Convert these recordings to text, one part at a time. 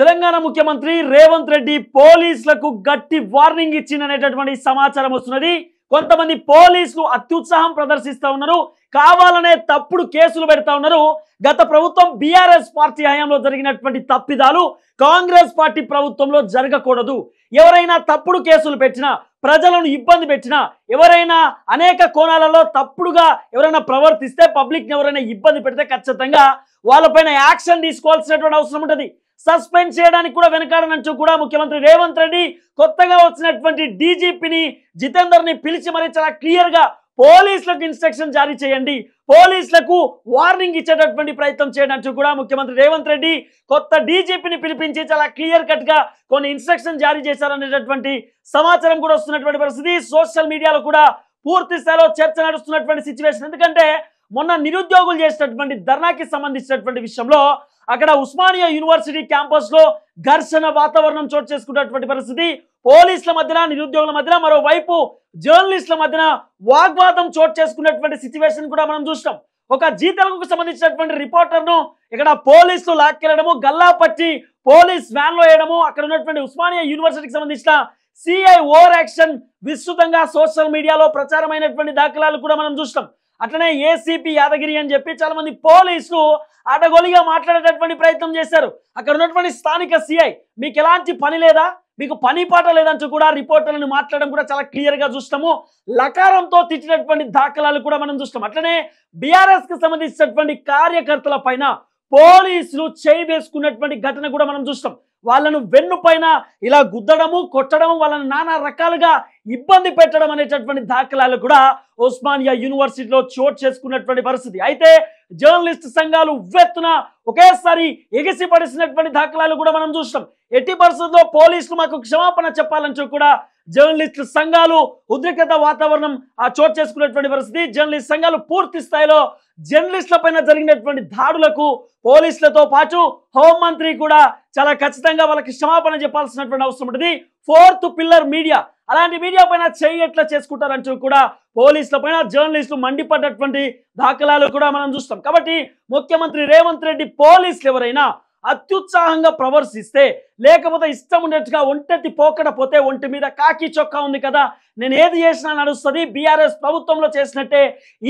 తెలంగాణ ముఖ్యమంత్రి రేవంత్ రెడ్డి పోలీసులకు గట్టి వార్నింగ్ ఇచ్చిందనేటటువంటి సమాచారం వస్తున్నది కొంతమంది పోలీసులు అత్యుత్సాహం ప్రదర్శిస్తూ ఉన్నారు కావాలనే తప్పుడు కేసులు పెడతా ఉన్నారు గత ప్రభుత్వం బీఆర్ఎస్ పార్టీ హయాంలో జరిగినటువంటి తప్పిదాలు కాంగ్రెస్ పార్టీ ప్రభుత్వంలో జరగకూడదు ఎవరైనా తప్పుడు కేసులు పెట్టినా ప్రజలను ఇబ్బంది పెట్టినా ఎవరైనా అనేక కోణాలలో తప్పుడుగా ఎవరైనా ప్రవర్తిస్తే పబ్లిక్ని ఎవరైనా ఇబ్బంది పెడితే ఖచ్చితంగా వాళ్ళపైన యాక్షన్ తీసుకోవాల్సినటువంటి అవసరం ఉంటుంది సస్పెండ్ చేయడానికి కూడా వెనకాడనంటూ కూడా ముఖ్యమంత్రి రేవంత్ రెడ్డి కొత్తగా వచ్చినటువంటి డీజీపీని జితేందర్ని పిలిచి మరీ చాలా క్లియర్గా పోలీసులకు ఇన్స్ట్రక్షన్ జారీ చేయండి పోలీసులకు వార్నింగ్ ఇచ్చేటటువంటి ప్రయత్నం చేయడానికి కూడా ముఖ్యమంత్రి రేవంత్ రెడ్డి కొత్త డీజీపీని పిలిపించి చాలా క్లియర్ కట్ గా కొన్ని ఇన్స్ట్రక్షన్ జారీ చేశారనేటటువంటి సమాచారం కూడా వస్తున్నటువంటి పరిస్థితి సోషల్ మీడియాలో కూడా పూర్తి స్థాయిలో చర్చ నడుస్తున్నటువంటి సిచ్యువేషన్ ఎందుకంటే మొన్న నిరుద్యోగులు చేసినటువంటి ధర్నాకి సంబంధించినటువంటి విషయంలో అక్కడ ఉస్మానియా యూనివర్సిటీ క్యాంపస్లో ఘర్షణ వాతావరణం చోటు చేసుకున్నటువంటి పరిస్థితి పోలీసుల మధ్యన నిరుద్యోగుల మధ్యన మరోవైపు జర్నలిస్టుల మధ్యన వాగ్వాదం చోటు చేసుకున్నటువంటి సిచ్యువేషన్ కూడా మనం చూసినాం ఒక జీతలకు సంబంధించినటువంటి రిపోర్టర్ను ఇక్కడ పోలీసులు లాక్కెళ్ళడము గల్లా పట్టి పోలీస్ వ్యాన్లో వేయడము అక్కడ ఉన్నటువంటి ఉస్మానియా యూనివర్సిటీకి సంబంధించిన సిఐ ఓవర్ యాక్షన్ విస్తృతంగా సోషల్ మీడియాలో ప్రచారమైనటువంటి దాఖలాలు కూడా మనం చూసినాం అట్లనే ఏసీపీ యాదగిరి అని చెప్పి చాలా మంది పోలీసులు అడగొలిగా మాట్లాడేటటువంటి ప్రయత్నం చేశారు అక్కడ ఉన్నటువంటి స్థానిక సిఐ మీకు ఎలాంటి పని లేదా మీకు పని పాట లేదంటూ కూడా రిపోర్టర్లను మాట్లాడడం కూడా చాలా క్లియర్గా చూస్తాము లకారంతో తిట్టినటువంటి దాఖలాలు కూడా మనం చూస్తాం అట్లనే కి సంబంధించినటువంటి కార్యకర్తల పైన పోలీసులు చేయి వేసుకున్నటువంటి ఘటన కూడా మనం చూస్తాం వాళ్ళను వెన్నుపైన ఇలా గుద్దడము కొట్టడము వాళ్ళని నానా రకాలుగా ఇబ్బంది పెట్టడం అనేటటువంటి దాఖలాలు కూడా ఉస్మానియా యూనివర్సిటీలో చోటు చేసుకున్నటువంటి పరిస్థితి అయితే జర్నలిస్ట్ సంఘాలు ఉవ్వెత్తున ఒకేసారి ఎగిసి పడిసినటువంటి దాఖలాలు కూడా మనం చూసినాం ఎట్టి పరిస్థితుల్లో పోలీసులు మాకు క్షమాపణ చెప్పాలని కూడా జర్నలిస్టుల సంఘాలు ఉద్రిక్త వాతావరణం ఆ చోటు చేసుకున్నటువంటి పరిస్థితి జర్నలిస్ట్ సంఘాలు పూర్తి స్థాయిలో జర్నలిస్ట్ల పైన జరిగినటువంటి దాడులకు పోలీసులతో పాటు హోంమంత్రి కూడా చాలా ఖచ్చితంగా వాళ్ళకి క్షమాపణ చెప్పాల్సినటువంటి అవసరం ఉంటుంది ఫోర్త్ పిల్లర్ మీడియా అలాంటి మీడియా పైన చేయి ఎట్లా చేసుకుంటారంటూ కూడా పోలీసుల పైన జర్నలిస్టులు మండిపడ్డటువంటి దాఖలాలు కూడా మనం చూస్తాం కాబట్టి ముఖ్యమంత్రి రేవంత్ రెడ్డి పోలీసులు ఎవరైనా అత్యుత్సాహంగా ప్రవర్తిస్తే లేకపోతే ఇష్టం ఉన్నట్టుగా ఒంటెత్తి పోకడపోతే ఒంటి మీద కాకి చొక్కా ఉంది కదా నేను ఏది చేసినా నడుస్తుంది బీఆర్ఎస్ ప్రభుత్వంలో చేసినట్టే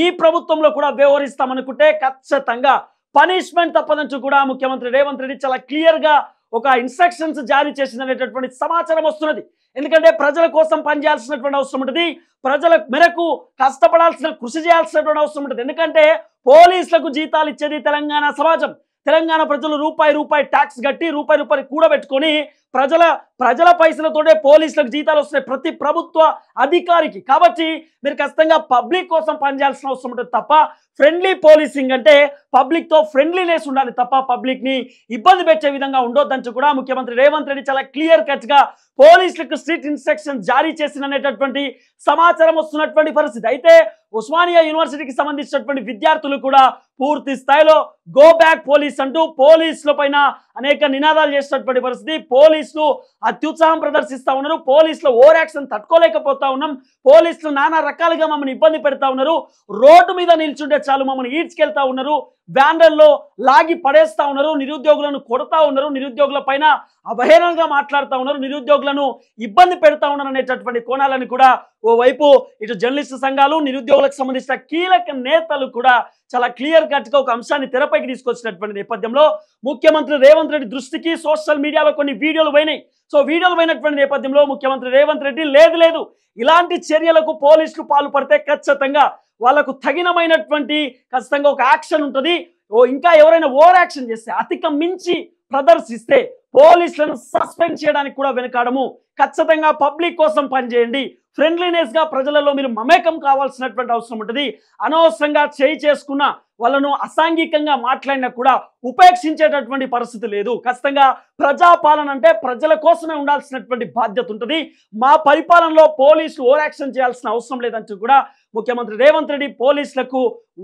ఈ ప్రభుత్వంలో కూడా వ్యవహరిస్తామనుకుంటే ఖచ్చితంగా పనిష్మెంట్ తప్పదంటూ కూడా ముఖ్యమంత్రి రేవంత్ రెడ్డి చాలా క్లియర్గా ఒక ఇన్స్ట్రక్షన్స్ జారీ చేసిందనేటటువంటి సమాచారం వస్తున్నది ఎందుకంటే ప్రజల కోసం పనిచేయాల్సినటువంటి అవసరం ఉంటుంది ప్రజల మేరకు కష్టపడాల్సిన కృషి చేయాల్సినటువంటి అవసరం ఉంటుంది ఎందుకంటే పోలీసులకు జీతాలు ఇచ్చేది తెలంగాణ సమాజం తెలంగాణ ప్రజలు రూపాయి రూపాయి ట్యాక్స్ కట్టి రూపాయి రూపాయి కూడబెట్టుకొని ప్రజల ప్రజల పైసలతోనే పోలీసులకు జీతాలు వస్తున్నాయి ప్రతి ప్రభుత్వ అధికారికి కాబట్టి మీరు ఖచ్చితంగా పబ్లిక్ కోసం పనిచేయాల్సిన అవసరం ఉంటుంది తప్ప ఫ్రెండ్లీ పోలీసింగ్ అంటే పబ్లిక్తో ఫ్రెండ్లీనెస్ ఉండాలి తప్ప పబ్లిక్ని ఇబ్బంది పెట్టే విధంగా ఉండొద్దని కూడా ముఖ్యమంత్రి రేవంత్ రెడ్డి చాలా క్లియర్ కట్గా పోలీసులకు స్ట్రీట్ ఇన్స్ట్రక్షన్ జారీ అనేటటువంటి సమాచారం వస్తున్నటువంటి పరిస్థితి అయితే ఉస్మానియా యూనివర్సిటీకి సంబంధించినటువంటి విద్యార్థులు కూడా పూర్తి స్థాయిలో గో బ్యాక్ పోలీస్ అంటూ పోలీసుల పైన అనేక నినాదాలు చేసినటువంటి పరిస్థితి పోలీసులు అత్యుత్సాహం ప్రదర్శిస్తూ ఉన్నారు పోలీసులు ఓవర్ యాక్షన్ తట్టుకోలేకపోతా ఉన్నాం పోలీసులు నానా రకాలుగా మమ్మల్ని ఇబ్బంది పెడతా ఉన్నారు రోడ్డు మీద నిల్చుంటే చాలు మమ్మల్ని ఈడ్చుకెళ్తా ఉన్నారు బ్యానర్లో లాగి పడేస్తా ఉన్నారు నిరుద్యోగులను కొడతా ఉన్నారు నిరుద్యోగుల పైన అవహేళనగా మాట్లాడుతూ ఉన్నారు నిరుద్యోగులను ఇబ్బంది పెడతా ఉన్నారు అనేటటువంటి కోణాలను కూడా ఓవైపు ఇటు జర్నలిస్టు సంఘాలు నిరుద్యోగులకు సంబంధించిన కీలక నేతలు కూడా చాలా క్లియర్ కట్గా ఒక అంశాన్ని తెరపైకి తీసుకొచ్చినటువంటి నేపథ్యంలో ముఖ్యమంత్రి రేవంత్ రెడ్డి దృష్టికి సోషల్ మీడియాలో కొన్ని వీడియోలు పోయినాయి సో వీడియోలు పోయినటువంటి నేపథ్యంలో ముఖ్యమంత్రి రేవంత్ రెడ్డి లేదు లేదు ఇలాంటి చర్యలకు పోలీసులు పాల్పడితే ఖచ్చితంగా వాళ్లకు తగినమైనటువంటి ఖచ్చితంగా ఒక యాక్షన్ ఉంటుంది ఓ ఇంకా ఎవరైనా ఓవర్ యాక్షన్ చేస్తే అతిక మించి ప్రదర్శిస్తే పోలీసులను సస్పెండ్ చేయడానికి కూడా వెనకాడము ఖచ్చితంగా పబ్లిక్ కోసం పనిచేయండి ఫ్రెండ్లీనెస్ గా ప్రజలలో మీరు మమేకం కావాల్సినటువంటి అవసరం ఉంటుంది అనవసరంగా చేయి చేసుకున్న వాళ్ళను అసాంఘికంగా మాట్లాడినా కూడా ఉపేక్షించేటటువంటి పరిస్థితి లేదు ఖచ్చితంగా ప్రజాపాలన అంటే ప్రజల కోసమే ఉండాల్సినటువంటి బాధ్యత ఉంటుంది మా పరిపాలనలో పోలీసులు ఓవర్ యాక్షన్ చేయాల్సిన అవసరం లేదంటూ కూడా ముఖ్యమంత్రి రేవంత్ రెడ్డి పోలీసులకు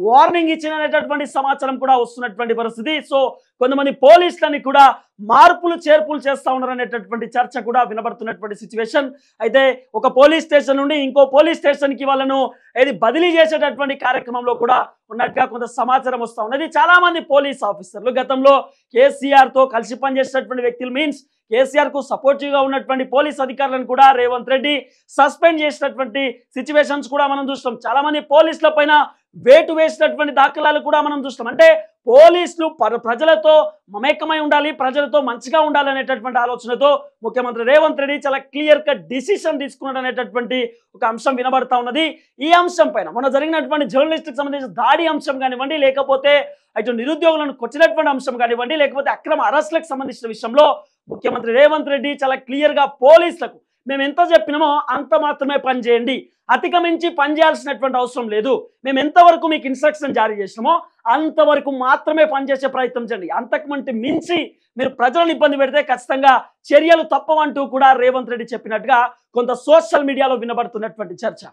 వార్నింగ్ ఇచ్చినటువంటి సమాచారం కూడా వస్తున్నటువంటి పరిస్థితి సో కొంతమంది పోలీసులని కూడా మార్పులు చేర్పులు చేస్తూ ఉన్నారనేటటువంటి చర్చ కూడా వినబడుతున్నటువంటి సిచ్యువేషన్ అయితే ఒక పోలీస్ స్టేషన్ నుండి ఇంకో పోలీస్ స్టేషన్కి వాళ్ళను ఏది బదిలీ చేసేటటువంటి కార్యక్రమంలో కూడా ఉన్నట్టుగా కొంత సమాచారం వస్తూ ఉన్నది చాలామంది పోలీస్ ఆఫీసర్లు గతంలో కేసీఆర్తో కలిసి పనిచేసినటువంటి వ్యక్తులు మీన్స్ కేసీఆర్ కు సపోర్టివ్గా ఉన్నటువంటి పోలీస్ అధికారులను కూడా రేవంత్ రెడ్డి సస్పెండ్ చేసినటువంటి సిచ్యువేషన్స్ కూడా మనం చూస్తాం చాలామంది పోలీసుల పైన వేటు వేసినటువంటి దాఖలాలు కూడా మనం చూస్తాం అంటే పోలీసులు ప్రజలతో మమేకమై ఉండాలి ప్రజలతో మంచిగా ఉండాలి అనేటటువంటి ఆలోచనతో ముఖ్యమంత్రి రేవంత్ రెడ్డి చాలా క్లియర్ కట్ డిసిషన్ తీసుకున్నాడు ఒక అంశం వినబడతా ఉన్నది ఈ అంశం పైన మొన్న జరిగినటువంటి కి సంబంధించిన దాడి అంశం కానివ్వండి లేకపోతే అయితే నిరుద్యోగులను కొట్టినటువంటి అంశం కానివ్వండి లేకపోతే అక్రమ అరెస్టులకు సంబంధించిన విషయంలో ముఖ్యమంత్రి రేవంత్ రెడ్డి చాలా క్లియర్గా పోలీసులకు మేము ఎంత చెప్పినామో అంత మాత్రమే పనిచేయండి అతికమించి పనిచేయాల్సినటువంటి అవసరం లేదు మేము ఎంతవరకు మీకు ఇన్స్ట్రక్షన్ జారీ చేసినామో అంతవరకు మాత్రమే పనిచేసే ప్రయత్నం చేయండి అంతకుమంటే మించి మీరు ప్రజలను ఇబ్బంది పెడితే ఖచ్చితంగా చర్యలు తప్పవంటూ కూడా రేవంత్ రెడ్డి చెప్పినట్టుగా కొంత సోషల్ మీడియాలో వినబడుతున్నటువంటి చర్చ